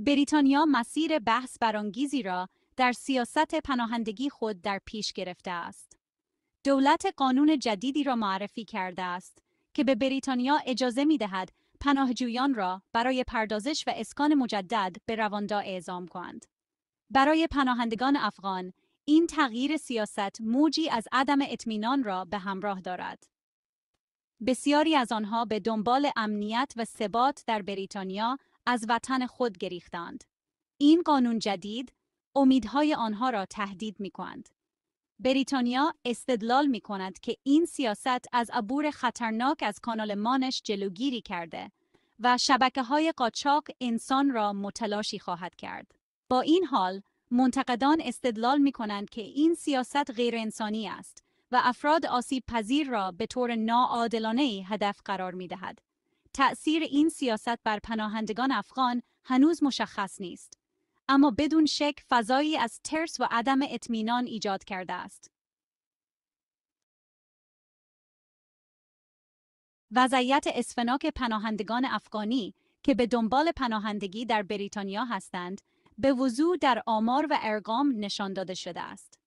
بریتانیا مسیر بحث برانگیزی را در سیاست پناهندگی خود در پیش گرفته است. دولت قانون جدیدی را معرفی کرده است که به بریتانیا اجازه می دهد پناهجویان را برای پردازش و اسکان مجدد به رواندا اعزام کند. برای پناهندگان افغان، این تغییر سیاست موجی از عدم اطمینان را به همراه دارد. بسیاری از آنها به دنبال امنیت و ثبات در بریتانیا از وطن خود گریختند. این قانون جدید امیدهای آنها را تهدید می کند. بریتانیا استدلال می کند که این سیاست از عبور خطرناک از کانال مانش جلوگیری کرده و شبکه های قاچاق انسان را متلاشی خواهد کرد. با این حال، منتقدان استدلال می کنند که این سیاست غیر انسانی است و افراد آسیب پذیر را به طور ناعادلانه هدف قرار می دهد. تأثیر این سیاست بر پناهندگان افغان هنوز مشخص نیست. اما بدون شک فضایی از ترس و عدم اطمینان ایجاد کرده است. وضعیت اسفناک پناهندگان افغانی که به دنبال پناهندگی در بریتانیا هستند، به وضوع در آمار و ارقام نشان داده شده است.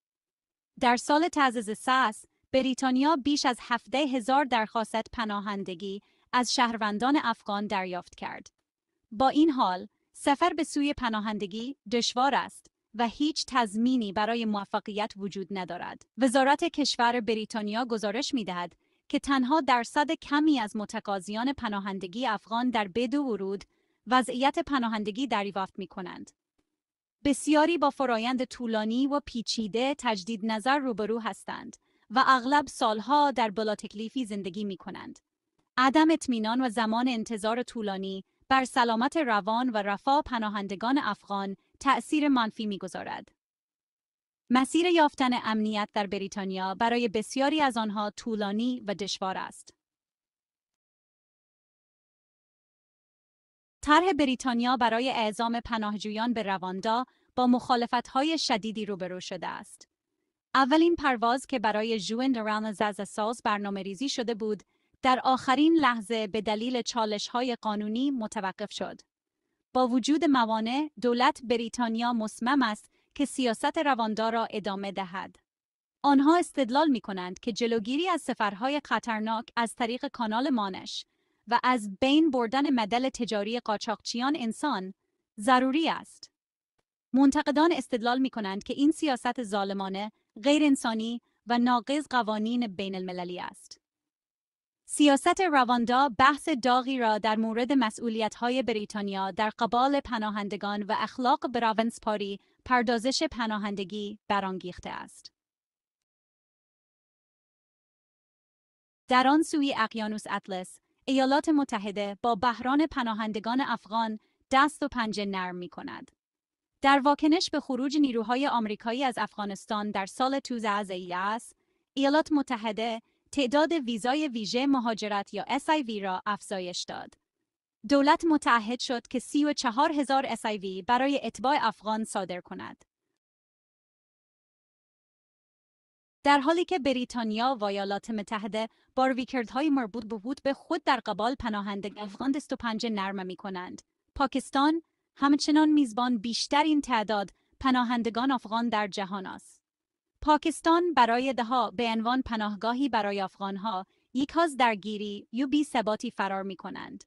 در سال تعزیز ساس، بریتانیا بیش از هفته هزار درخواست پناهندگی از شهروندان افغان دریافت کرد. با این حال، سفر به سوی پناهندگی دشوار است و هیچ تضمینی برای موفقیت وجود ندارد. وزارت کشور بریتانیا گزارش می دهد که تنها درصد کمی از متقاضیان پناهندگی افغان در بدو ورود وضعیت پناهندگی دریافت می کنند. بسیاری با فرایند طولانی و پیچیده تجدید نظر روبرو هستند و اغلب سالها در بلاتکلیفی زندگی می کنند. عدم اطمینان و زمان انتظار طولانی بر سلامت روان و رفاه پناهندگان افغان تأثیر منفی میگذارد. مسیر یافتن امنیت در بریتانیا برای بسیاری از آنها طولانی و دشوار است. طرح بریتانیا برای اعزام پناهجویان به رواندا با مخالفت‌های شدیدی روبرو شده است. اولین پرواز که برای جوین ران زز برنامه ریزی شده بود، در آخرین لحظه به دلیل های قانونی متوقف شد. با وجود موانع، دولت بریتانیا مصمم است که سیاست رواندار را ادامه دهد. آنها استدلال می کنند که جلوگیری از سفرهای خطرناک از طریق کانال مانش و از بین بردن مدل تجاری قاچاقچیان انسان ضروری است. منتقدان استدلال می کنند که این سیاست ظالمانه، انسانی و ناقض قوانین بین المللی است. سیاست رواندا بحث داغی را در مورد های بریتانیا در قبال پناهندگان و اخلاق براونسپاری پردازش پناهندگی برانگیخته است. در آن سوی اقیانوس اطلس، ایالات متحده با بحران پناهندگان افغان دست و پنجه نرم می کند. در واکنش به خروج نیروهای آمریکایی از افغانستان در سال 2011 است، ایالات متحده تعداد ویزای ویژه مهاجرت یا SIV را افزایش داد. دولت متعهد شد که 34 هزار SIV برای اتباع افغان صادر کند. در حالی که بریتانیا و ایالات متحده ویکردهای مربوط به وود به خود در قبال پناهندگان افغان دست و پنجه نرم می کنند. پاکستان همچنان میزبان بیشترین تعداد پناهندگان افغان در جهان است. پاکستان برای دها به عنوان پناهگاهی برای ها یک از درگیری یو بی ثباتی فرار می کنند.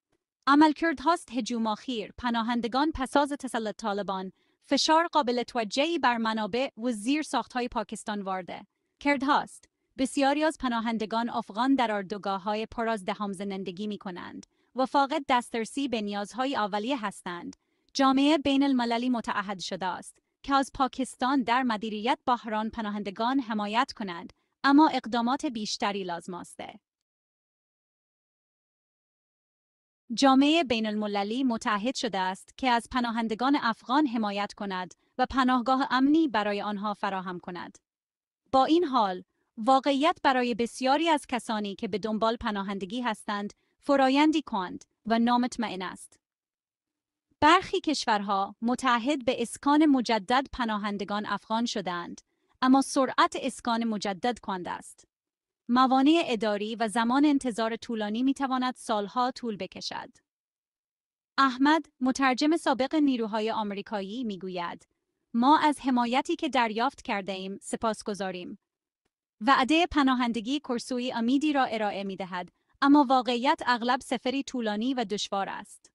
کرد هاست هجوم آخیر پناهندگان پساز تسلط طالبان فشار قابل توجهی بر منابع و زیر های پاکستان وارده کرد هاست بسیاری از پناهندگان افغان در اردوگاه های پر از دهام زندگی می کنند و فاقد دسترسی به نیازهای اولیه هستند جامعه بین المللی متعهد شده است که از پاکستان در مدیریت بحران پناهندگان حمایت کنند اما اقدامات بیشتری لازم است جامعه بین المللی متحد شده است که از پناهندگان افغان حمایت کند و پناهگاه امنی برای آنها فراهم کند. با این حال، واقعیت برای بسیاری از کسانی که به دنبال پناهندگی هستند، فرایندی کند و نامطمئن است. برخی کشورها متحد به اسکان مجدد پناهندگان افغان شدند اما سرعت اسکان مجدد کند است موانع اداری و زمان انتظار طولانی میتواند سالها طول بکشد احمد مترجم سابق نیروهای آمریکایی میگوید ما از حمایتی که دریافت کرده ایم سپاس گذاریم. وعده پناهندگی کرسوی امیدی را ارائه می دهد، اما واقعیت اغلب سفری طولانی و دشوار است.